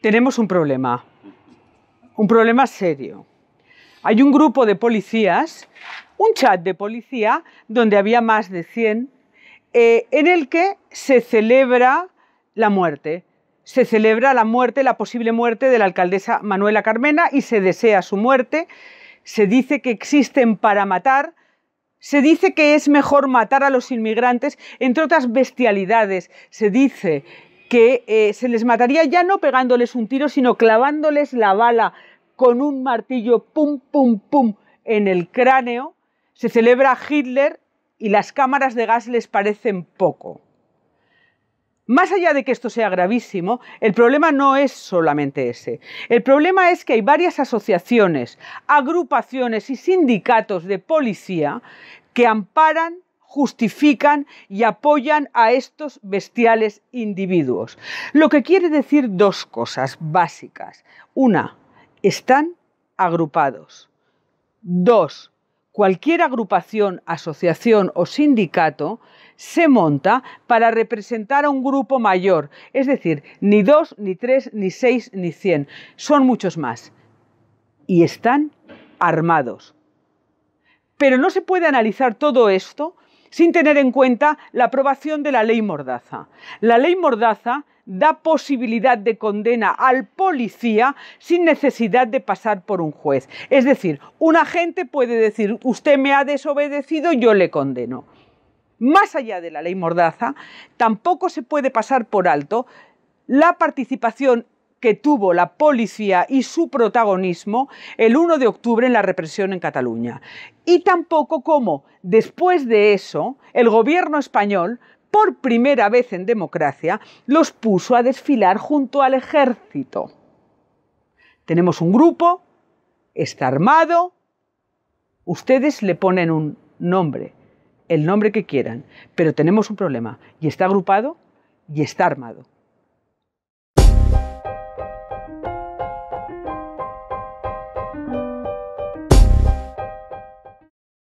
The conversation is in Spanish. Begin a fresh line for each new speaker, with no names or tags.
tenemos un problema, un problema serio. Hay un grupo de policías, un chat de policía, donde había más de 100, eh, en el que se celebra la muerte. Se celebra la muerte, la posible muerte de la alcaldesa Manuela Carmena y se desea su muerte. Se dice que existen para matar, se dice que es mejor matar a los inmigrantes, entre otras bestialidades. Se dice que eh, se les mataría ya no pegándoles un tiro, sino clavándoles la bala con un martillo pum, pum, pum en el cráneo. Se celebra Hitler y las cámaras de gas les parecen poco. Más allá de que esto sea gravísimo, el problema no es solamente ese. El problema es que hay varias asociaciones, agrupaciones y sindicatos de policía que amparan justifican y apoyan a estos bestiales individuos. Lo que quiere decir dos cosas básicas. Una, están agrupados. Dos, cualquier agrupación, asociación o sindicato se monta para representar a un grupo mayor, es decir, ni dos, ni tres, ni seis, ni cien, son muchos más. Y están armados. Pero no se puede analizar todo esto sin tener en cuenta la aprobación de la ley Mordaza. La ley Mordaza da posibilidad de condena al policía sin necesidad de pasar por un juez. Es decir, un agente puede decir, usted me ha desobedecido, yo le condeno. Más allá de la ley Mordaza, tampoco se puede pasar por alto la participación que tuvo la policía y su protagonismo el 1 de octubre en la represión en Cataluña. Y tampoco cómo, después de eso, el gobierno español, por primera vez en democracia, los puso a desfilar junto al ejército. Tenemos un grupo, está armado, ustedes le ponen un nombre, el nombre que quieran, pero tenemos un problema, y está agrupado y está armado.